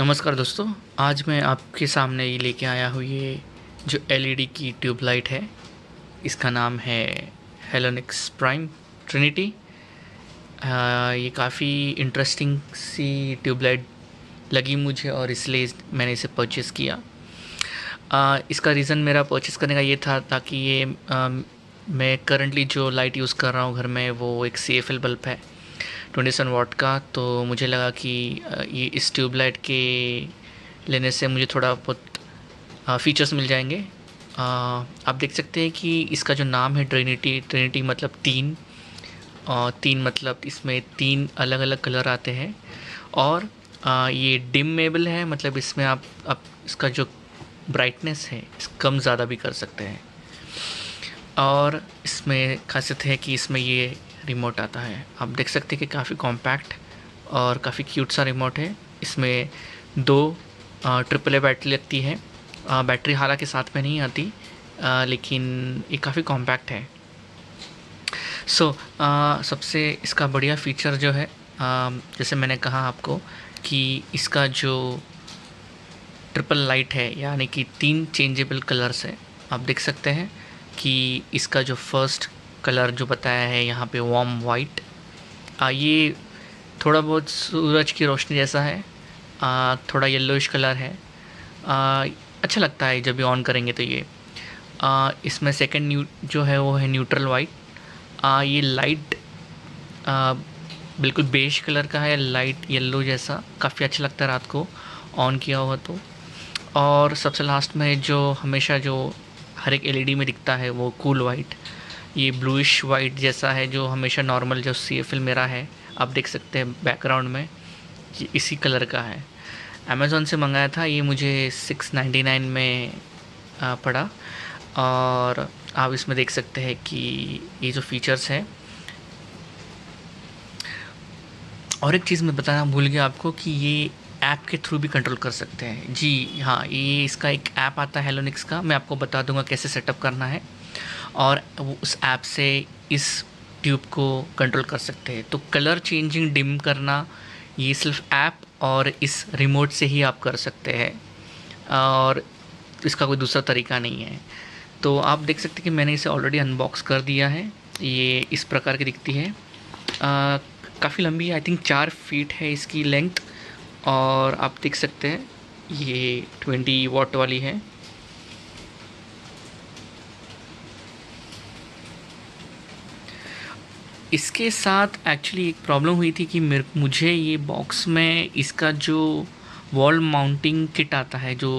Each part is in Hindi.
नमस्कार दोस्तों आज मैं आपके सामने ये लेके आया हूँ ये जो एलईडी e की ट्यूबलाइट है इसका नाम है हेलोनिक्स प्राइम ट्रिनिटी ये काफ़ी इंटरेस्टिंग सी ट्यूबलाइट लगी मुझे और इसलिए मैंने इसे परचेस किया आ, इसका रीज़न मेरा परचेस करने का ये था ताकि ये आ, मैं करंटली जो लाइट यूज़ कर रहा हूँ घर में वो एक सी एफ एल बल्ब है ट्वेंटी सेवन वाट का तो मुझे लगा कि ये इस ट्यूबलाइट के लेने से मुझे थोड़ा बहुत फीचर्स मिल जाएंगे आ, आप देख सकते हैं कि इसका जो नाम है ट्रिनिटी ट्रिनिटी मतलब तीन और तीन मतलब इसमें तीन अलग अलग कलर आते हैं और आ, ये एबल है मतलब इसमें आप आप इसका जो ब्राइटनेस है कम ज़्यादा भी कर सकते हैं और इसमें खासियत है कि इसमें ये रिमोट आता है आप देख सकते हैं कि काफ़ी कॉम्पैक्ट और काफ़ी क्यूट सा रिमोट है इसमें दो ट्रिपल ए बैटरी लगती है आ, बैटरी हालांकि साथ में नहीं आती आ, लेकिन ये काफ़ी कॉम्पैक्ट है सो so, सबसे इसका बढ़िया फीचर जो है आ, जैसे मैंने कहा आपको कि इसका जो ट्रिपल लाइट है यानी कि तीन चेंजेबल कलर्स है आप देख सकते हैं कि इसका जो फर्स्ट कलर जो बताया है यहाँ पे वार्म वाइट ये थोड़ा बहुत सूरज की रोशनी जैसा है आ, थोड़ा येलोइश कलर है आ, अच्छा लगता है जब भी ऑन करेंगे तो ये आ, इसमें सेकंड न्यू जो है वो है न्यूट्रल वाइट आ, ये लाइट आ, बिल्कुल बेज कलर का है लाइट येलो जैसा काफ़ी अच्छा लगता है रात को ऑन किया हुआ तो और सबसे लास्ट में जो हमेशा जो हर एक एलईडी में दिखता है वो कूल cool वाइट ये ब्लूइश वाइट जैसा है जो हमेशा नॉर्मल जो सी एफ एल मेरा है आप देख सकते हैं बैकग्राउंड में ये इसी कलर का है अमेज़ोन से मंगाया था ये मुझे सिक्स नाइन्टी नाइन में पड़ा और आप इसमें देख सकते हैं कि ये जो फीचर्स हैं और एक चीज़ मैं बताना भूल गया आपको कि ये ऐप के थ्रू भी कंट्रोल कर सकते हैं जी हाँ ये इसका एक ऐप आता है हेलोनिक्स का मैं आपको बता दूंगा कैसे सेटअप करना है और उस ऐप से इस ट्यूब को कंट्रोल कर सकते हैं तो कलर चेंजिंग डिम करना ये सिर्फ ऐप और इस रिमोट से ही आप कर सकते हैं और इसका कोई दूसरा तरीका नहीं है तो आप देख सकते हैं कि मैंने इसे ऑलरेडी अनबॉक्स कर दिया है ये इस प्रकार की दिखती है काफ़ी लंबी आई थिंक चार फीट है इसकी लेंथ और आप देख सकते हैं ये ट्वेंटी वॉट वाली है इसके साथ एक्चुअली एक प्रॉब्लम हुई थी कि मेरे मुझे ये बॉक्स में इसका जो वॉल माउंटिंग किट आता है जो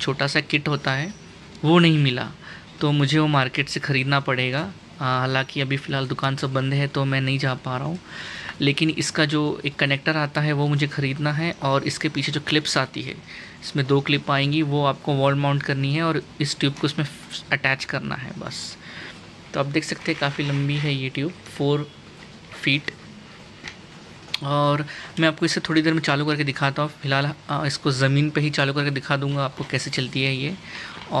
छोटा सा किट होता है वो नहीं मिला तो मुझे वो मार्केट से ख़रीदना पड़ेगा हालांकि अभी फ़िलहाल दुकान सब बंद है तो मैं नहीं जा पा रहा हूँ लेकिन इसका जो एक कनेक्टर आता है वो मुझे ख़रीदना है और इसके पीछे जो क्लिप्स आती है इसमें दो क्लिप आएंगी वो आपको वॉल माउंट करनी है और इस ट्यूब को इसमें अटैच करना है बस तो आप देख सकते हैं काफ़ी लंबी है ये ट्यूब फोर फीट और मैं आपको इसे थोड़ी देर में चालू करके दिखाता हूँ फिलहाल इसको ज़मीन पे ही चालू करके दिखा दूँगा आपको कैसे चलती है ये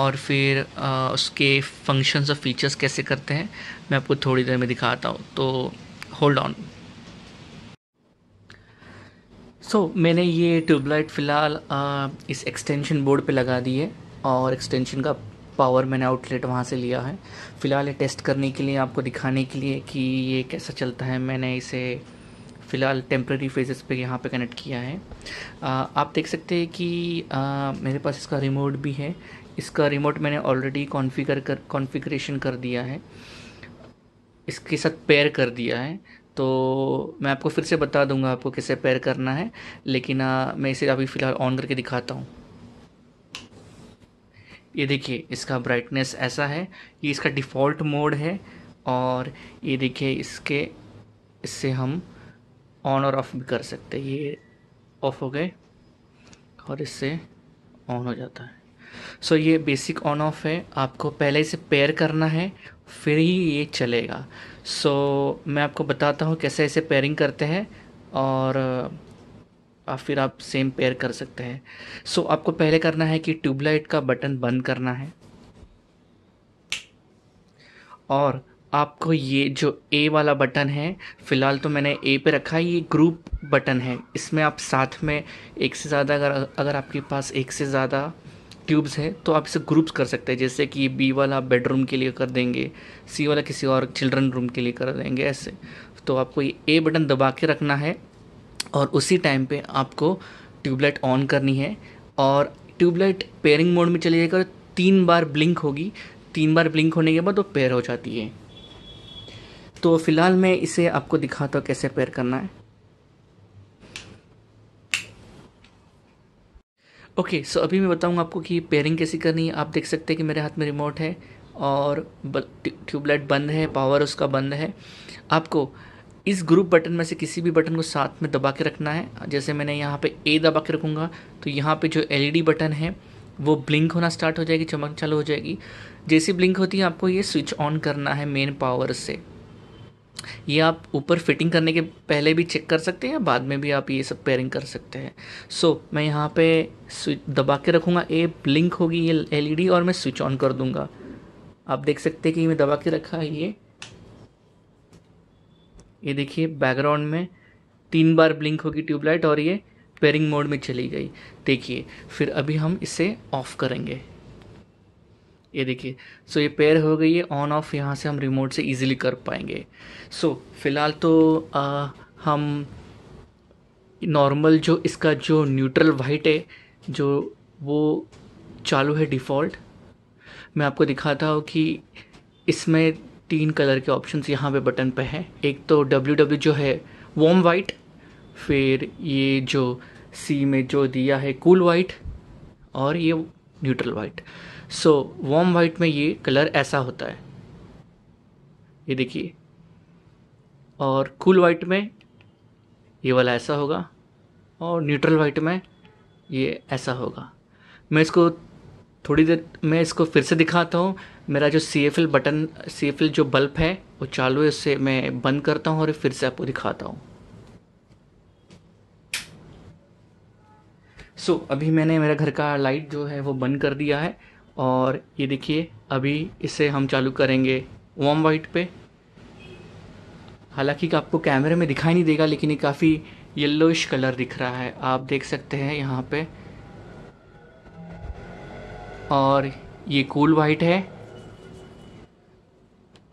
और फिर आ, उसके फंक्शंस और फीचर्स कैसे करते हैं मैं आपको थोड़ी देर में दिखाता हूँ तो होल्ड ऑन सो मैंने ये ट्यूबलाइट फ़िलहाल इस एक्सटेंशन बोर्ड पे लगा दी है और एक्सटेंशन का पावर मैंने आउटलेट वहाँ से लिया है फ़िलहाल ये टेस्ट करने के लिए आपको दिखाने के लिए कि ये कैसा चलता है मैंने इसे फ़िलहाल टेम्प्रेरी फेजेस पे यहाँ पे कनेक्ट किया है आ, आप देख सकते हैं कि आ, मेरे पास इसका रिमोट भी है इसका रिमोट मैंने ऑलरेडी कॉन्फ़िगर कर कॉन्फ़िगरेशन कर दिया है इसके साथ पेयर कर दिया है तो मैं आपको फिर से बता दूंगा आपको कैसे पेयर करना है लेकिन आ, मैं इसे अभी फ़िलहाल ऑन करके दिखाता हूँ ये देखिए इसका ब्राइटनेस ऐसा है ये इसका डिफ़ॉल्ट मोड है और ये देखिए इसके इससे हम ऑन और ऑफ भी कर सकते हैं ये ऑफ हो गए और इससे ऑन हो जाता है सो so, ये बेसिक ऑन ऑफ है आपको पहले इसे पेयर करना है फिर ही ये चलेगा सो so, मैं आपको बताता हूँ कैसे इसे पेयरिंग करते हैं और आप फिर आप सेम पेयर कर सकते हैं सो so, आपको पहले करना है कि ट्यूबलाइट का बटन बंद करना है और आपको ये जो ए वाला बटन है फ़िलहाल तो मैंने ए पे रखा है ये ग्रुप बटन है इसमें आप साथ में एक से ज़्यादा अगर अगर आपके पास एक से ज़्यादा ट्यूब्स है तो आप इसे ग्रुप्स कर सकते हैं जैसे कि बी वाला बेडरूम के लिए कर देंगे सी वाला किसी और चिल्ड्रन रूम के लिए कर देंगे ऐसे तो आपको ये ए बटन दबा के रखना है और उसी टाइम पे आपको ट्यूबलाइट ऑन करनी है और ट्यूबलाइट पेयरिंग मोड में चली जाएगी तीन बार ब्लिंक होगी तीन बार ब्लिंक होने के बाद वो पेयर हो जाती है तो फ़िलहाल मैं इसे आपको दिखाता हूँ कैसे पेयर करना है ओके okay, सो so अभी मैं बताऊंगा आपको कि पेयरिंग कैसे करनी है आप देख सकते हैं कि मेरे हाथ में रिमोट है और ट्यूबलाइट बंद है पावर उसका बंद है आपको इस ग्रुप बटन में से किसी भी बटन को साथ में दबा के रखना है जैसे मैंने यहाँ पे ए दबा के रखूँगा तो यहाँ पे जो एलईडी बटन e है वो ब्लिंक होना स्टार्ट हो जाएगी चमक चालू हो जाएगी जैसी ब्लिंक होती है आपको ये स्विच ऑन करना है मेन पावर से ये आप ऊपर फिटिंग करने के पहले भी चेक कर सकते हैं या बाद में भी आप ये सब पेयरिंग कर सकते हैं सो so, मैं यहाँ पे स्विच दबा के रखूँगा ए ब्लिंक होगी ये एलईडी e और मैं स्विच ऑन कर दूँगा आप देख सकते हैं कि मैं दबा के रखा है ये ये देखिए बैकग्राउंड में तीन बार ब्लिंक होगी ट्यूबलाइट और ये पेयरिंग मोड में चली गई देखिए फिर अभी हम इसे ऑफ़ करेंगे ये देखिए सो ये पेयर हो गई है ऑन ऑफ यहाँ से हम रिमोट से इजीली कर पाएंगे सो फ़िलहाल तो आ, हम नॉर्मल जो इसका जो न्यूट्रल वाइट है जो वो चालू है डिफ़ॉल्ट मैं आपको दिखाता हूँ कि इसमें तीन कलर के ऑप्शंस यहाँ पे बटन पे हैं एक तो डब्ल्यू डब्ल्यू जो है वॉम वाइट फिर ये जो सी में जो दिया है कूल वाइट और ये neutral white so warm white में ये कलर ऐसा होता है ये देखिए और कूल वाइट में ये वाला ऐसा होगा और न्यूट्रल वाइट में ये ऐसा होगा मैं इसको थोड़ी देर मैं इसको फिर से दिखाता हूँ मेरा जो C F L button C F L जो बल्ब है वो चालू है उससे मैं बंद करता हूँ और फिर से आपको दिखाता हूँ सो so, अभी मैंने मेरा घर का लाइट जो है वो बंद कर दिया है और ये देखिए अभी इसे हम चालू करेंगे वॉम वाइट पे हालांकि आपको कैमरे में दिखाई नहीं देगा लेकिन ये काफ़ी येल्लोइश कलर दिख रहा है आप देख सकते हैं यहाँ पे और ये कूल वाइट है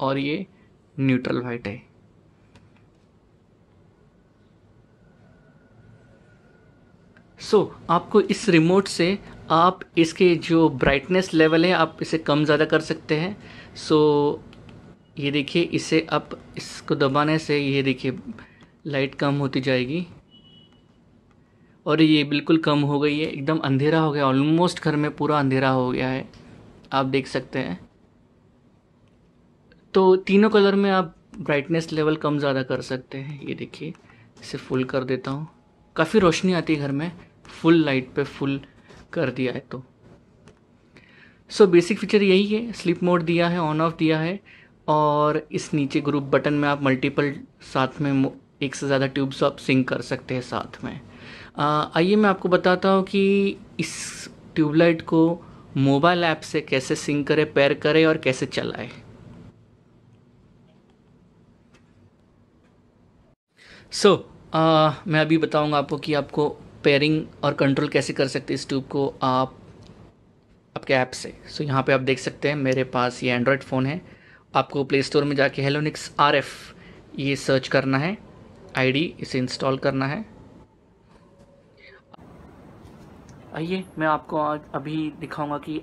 और ये न्यूट्रल वाइट है सो so, आपको इस रिमोट से आप इसके जो ब्राइटनेस लेवल है आप इसे कम ज़्यादा कर सकते हैं सो so, ये देखिए इसे आप इसको दबाने से ये देखिए लाइट कम होती जाएगी और ये बिल्कुल कम हो गई है एकदम अंधेरा हो गया ऑलमोस्ट घर में पूरा अंधेरा हो गया है आप देख सकते हैं तो तीनों कलर में आप ब्राइटनेस लेवल कम ज़्यादा कर सकते हैं ये देखिए इसे फुल कर देता हूँ काफ़ी रोशनी आती है घर में फुल लाइट पे फुल कर दिया है तो सो बेसिक फीचर यही है स्लिप मोड दिया है ऑन ऑफ दिया है और इस नीचे ग्रुप बटन में आप मल्टीपल साथ में एक से ज़्यादा ट्यूब्स आप सिंक कर सकते हैं साथ में आइए मैं आपको बताता हूँ कि इस ट्यूबलाइट को मोबाइल ऐप से कैसे सिंक करें पैर करें और कैसे चलाएं सो so, uh, मैं अभी बताऊंगा आपको कि आपको पेयरिंग और कंट्रोल कैसे कर सकते हैं इस ट्यूब को आप आपके ऐप से सो so, यहाँ पे आप देख सकते हैं मेरे पास ये एंड्रॉयड फ़ोन है आपको प्ले स्टोर में जाके हेलोनिक्स आर एफ ये सर्च करना है आईडी इसे इंस्टॉल करना है आइए मैं आपको आज अभी दिखाऊंगा कि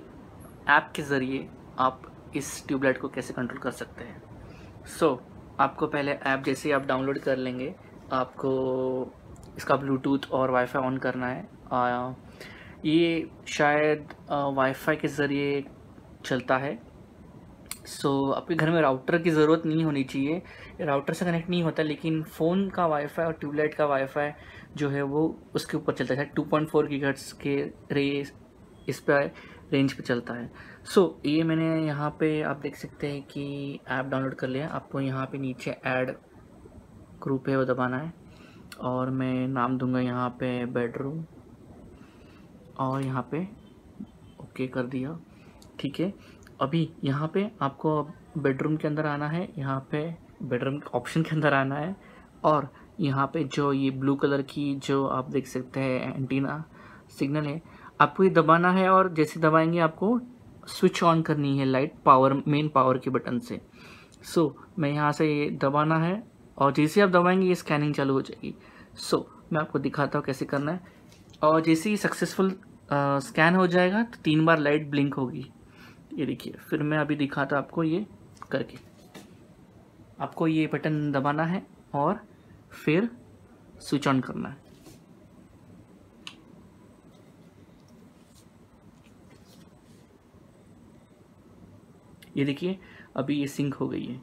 ऐप के ज़रिए आप इस ट्यूबलाइट को कैसे कंट्रोल कर सकते हैं सो so, आपको पहले ऐप जैसे ही आप डाउनलोड कर लेंगे आपको इसका ब्लूटूथ और वाईफाई ऑन करना है आ, ये शायद वाईफाई के ज़रिए चलता है सो so, आपके घर में राउटर की ज़रूरत नहीं होनी चाहिए राउटर से कनेक्ट नहीं होता लेकिन फ़ोन का वाईफाई और ट्यूबलाइट का वाईफाई जो है वो उसके ऊपर चलता है टू पॉइंट फोर की घट्स के रे इस पर रेंज पे चलता है सो so, ये मैंने यहाँ पे आप देख सकते हैं कि ऐप डाउनलोड कर लिया आपको यहाँ पे नीचे ऐड ग्रुप है वो दबाना है और मैं नाम दूंगा यहाँ पे बेडरूम और यहाँ पे ओके कर दिया ठीक है अभी यहाँ पे आपको बेडरूम के अंदर आना है यहाँ पे बेडरूम ऑप्शन के अंदर आना है और यहाँ पे जो ये ब्लू कलर की जो आप देख सकते हैं एंटीना सिग्नल है आपको ये दबाना है और जैसे दबाएंगे आपको स्विच ऑन करनी है लाइट पावर मेन पावर के बटन से सो so, मैं यहाँ से ये दबाना है और जैसे आप दबाएंगे ये स्कैनिंग चालू हो जाएगी सो so, मैं आपको दिखाता हूँ कैसे करना है और जैसे ही सक्सेसफुल स्कैन हो जाएगा तो तीन बार लाइट ब्लिंक होगी ये देखिए फिर मैं अभी दिखाता आपको ये करके आपको ये बटन दबाना है और फिर स्विच ऑन करना है ये देखिए अभी ये सिंक हो गई है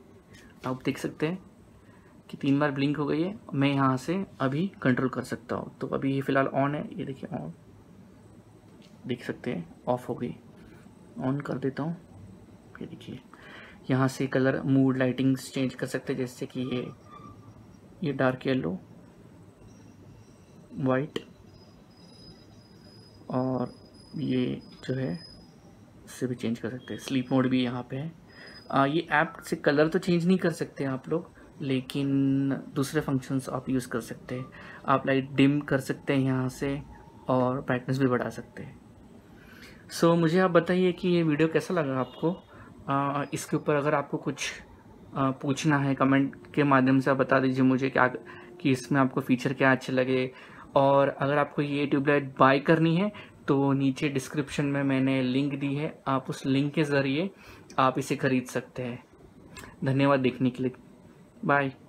आप देख सकते हैं कि तीन बार ब्लिंक हो गई है मैं यहाँ से अभी कंट्रोल कर सकता हूँ तो अभी ये फ़िलहाल ऑन है ये देखिए ऑन देख सकते हैं ऑफ हो गई ऑन कर देता हूँ ये देखिए यहाँ से कलर मूड लाइटिंग्स चेंज कर सकते हैं जैसे कि ये ये डार्क येलो वाइट और ये जो है इससे भी चेंज कर सकते हैं स्लीप मोड भी यहाँ पे है आ, ये ऐप से कलर तो चेंज नहीं कर सकते आप लोग लेकिन दूसरे फंक्शंस आप यूज़ कर सकते हैं आप लाइट डिम कर सकते हैं यहाँ से और ब्राइटनेस भी बढ़ा सकते हैं सो so, मुझे आप बताइए कि ये वीडियो कैसा लगा आपको आ, इसके ऊपर अगर आपको कुछ पूछना है कमेंट के माध्यम से आप बता दीजिए मुझे क्या कि इसमें आपको फ़ीचर क्या अच्छे लगे और अगर आपको ये ट्यूबलाइट बाय करनी है तो नीचे डिस्क्रिप्शन में मैंने लिंक दी है आप उस लिंक के ज़रिए आप इसे ख़रीद सकते हैं धन्यवाद देखने के लिए बाय